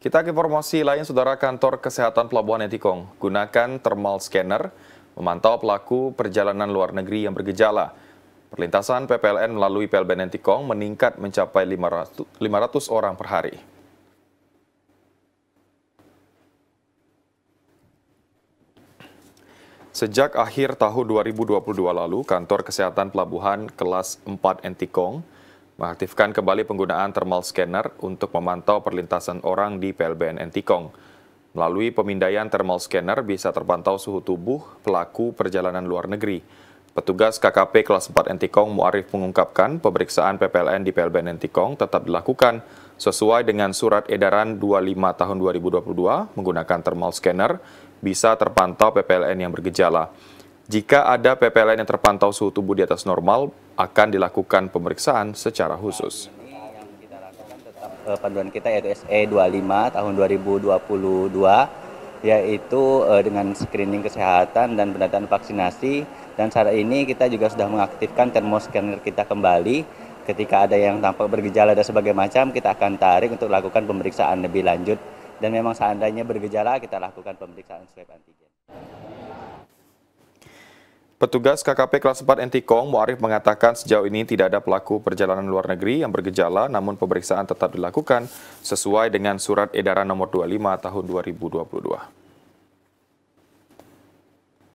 Kita ke informasi lain, Saudara Kantor Kesehatan Pelabuhan Etikong. Gunakan thermal scanner memantau pelaku perjalanan luar negeri yang bergejala. Perlintasan PPLN melalui PLBN Etikong meningkat mencapai 500, 500 orang per hari. Sejak akhir tahun 2022 lalu, Kantor Kesehatan Pelabuhan Kelas 4 Entikong mengaktifkan kembali penggunaan thermal scanner untuk memantau perlintasan orang di PLBN Entikong. Melalui pemindaian thermal scanner bisa terpantau suhu tubuh pelaku perjalanan luar negeri. Petugas KKP kelas 4 Entikong Muarif mengungkapkan pemeriksaan PPLN di PLBN Entikong tetap dilakukan sesuai dengan surat edaran 25 tahun 2022 menggunakan thermal scanner bisa terpantau PPLN yang bergejala. Jika ada PPLN yang terpantau suhu tubuh di atas normal, akan dilakukan pemeriksaan secara khusus eh, panduan kita yaitu SE 25 tahun 2022 yaitu eh, dengan screening kesehatan dan pendataan vaksinasi dan saat ini kita juga sudah mengaktifkan termoscanner kita kembali ketika ada yang tampak bergejala dan sebagainya macam kita akan tarik untuk lakukan pemeriksaan lebih lanjut dan memang seandainya bergejala kita lakukan pemeriksaan swab antigen. Petugas KKP kelas 4 Entikong, Muarif mengatakan sejauh ini tidak ada pelaku perjalanan luar negeri yang bergejala, namun pemeriksaan tetap dilakukan sesuai dengan surat edaran nomor 25 tahun 2022.